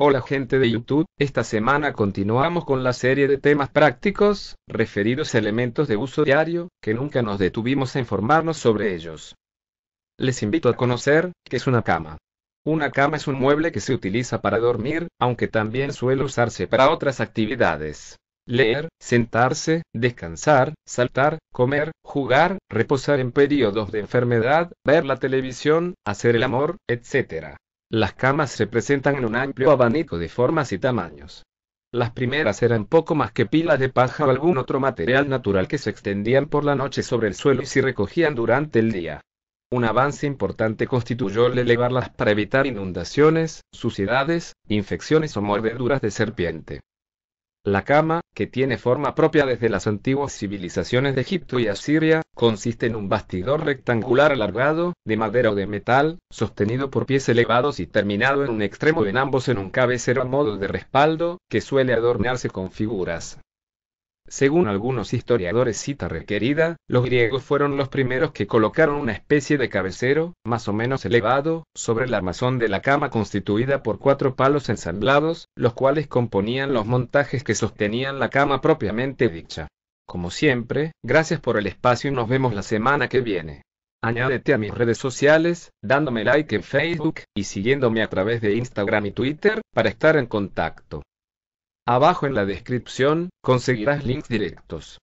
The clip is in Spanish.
Hola gente de YouTube, esta semana continuamos con la serie de temas prácticos, referidos a elementos de uso diario, que nunca nos detuvimos a informarnos sobre ellos. Les invito a conocer, qué es una cama. Una cama es un mueble que se utiliza para dormir, aunque también suele usarse para otras actividades. Leer, sentarse, descansar, saltar, comer, jugar, reposar en periodos de enfermedad, ver la televisión, hacer el amor, etc. Las camas se presentan en un amplio abanico de formas y tamaños. Las primeras eran poco más que pilas de paja o algún otro material natural que se extendían por la noche sobre el suelo y se recogían durante el día. Un avance importante constituyó el elevarlas para evitar inundaciones, suciedades, infecciones o mordeduras de serpiente. La cama, que tiene forma propia desde las antiguas civilizaciones de Egipto y Asiria, consiste en un bastidor rectangular alargado, de madera o de metal, sostenido por pies elevados y terminado en un extremo en ambos en un cabecero a modo de respaldo, que suele adornarse con figuras. Según algunos historiadores cita requerida, los griegos fueron los primeros que colocaron una especie de cabecero, más o menos elevado, sobre el armazón de la cama constituida por cuatro palos ensamblados, los cuales componían los montajes que sostenían la cama propiamente dicha. Como siempre, gracias por el espacio y nos vemos la semana que viene. Añádete a mis redes sociales, dándome like en Facebook y siguiéndome a través de Instagram y Twitter, para estar en contacto. Abajo en la descripción conseguirás links directos.